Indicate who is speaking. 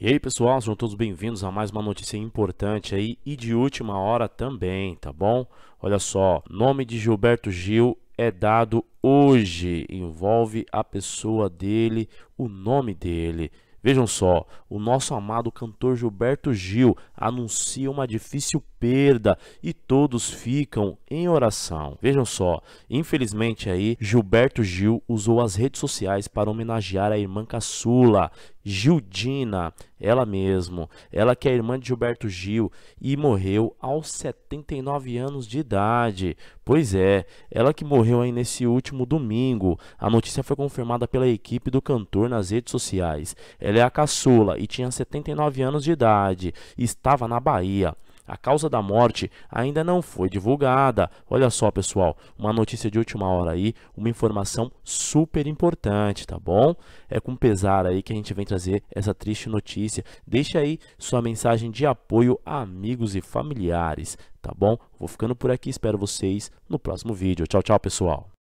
Speaker 1: E aí pessoal, sejam todos bem-vindos a mais uma notícia importante aí e de última hora também, tá bom? Olha só, nome de Gilberto Gil é dado hoje, envolve a pessoa dele, o nome dele. Vejam só, o nosso amado cantor Gilberto Gil anuncia uma difícil perda e todos ficam em oração. Vejam só, infelizmente aí Gilberto Gil usou as redes sociais para homenagear a irmã caçula, Gildina, ela mesmo, ela que é irmã de Gilberto Gil e morreu aos 79 anos de idade. Pois é, ela que morreu aí nesse último domingo. A notícia foi confirmada pela equipe do cantor nas redes sociais. Ela é a caçula e tinha 79 anos de idade, estava na Bahia. A causa da morte ainda não foi divulgada. Olha só, pessoal, uma notícia de última hora aí, uma informação super importante, tá bom? É com pesar aí que a gente vem trazer essa triste notícia. Deixe aí sua mensagem de apoio a amigos e familiares, tá bom? Vou ficando por aqui, espero vocês no próximo vídeo. Tchau, tchau, pessoal.